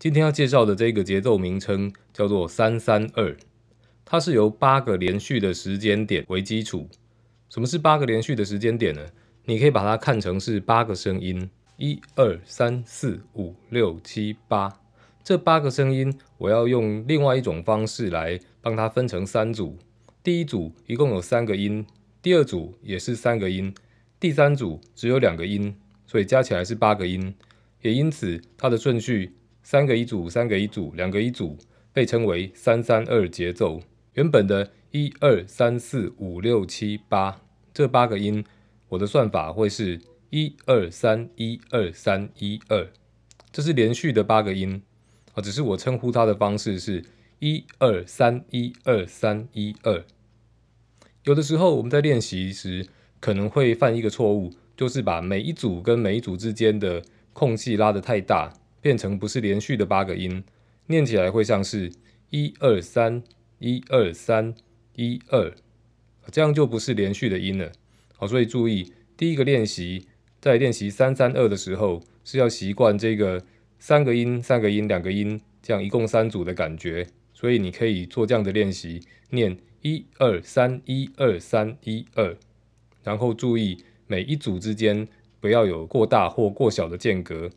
今天要介绍的这个节奏名称叫做三三二，它是由八个连续的时间点为基础。什么是八个连续的时间点呢？你可以把它看成是八个声音，一二三四五六七八。这八个声音，我要用另外一种方式来帮它分成三组。第一组一共有三个音，第二组也是三个音，第三组只有两个音，所以加起来是八个音。也因此，它的顺序。三个一组，三个一组，两个一组，被称为三三二节奏。原本的一二三四五六七八这八个音，我的算法会是一二三一二三一二，这是连续的八个音啊。只是我称呼它的方式是一二三一二三一二。有的时候我们在练习时可能会犯一个错误，就是把每一组跟每一组之间的空隙拉得太大。变成不是连续的八个音，念起来会像是一二三一二三一二，这样就不是连续的音了。好，所以注意第一个练习，在练习三三二的时候，是要习惯这个三个音三个音两个音，这样一共三组的感觉。所以你可以做这样的练习，念一二三一二三一二，然后注意每一组之间不要有过大或过小的间隔。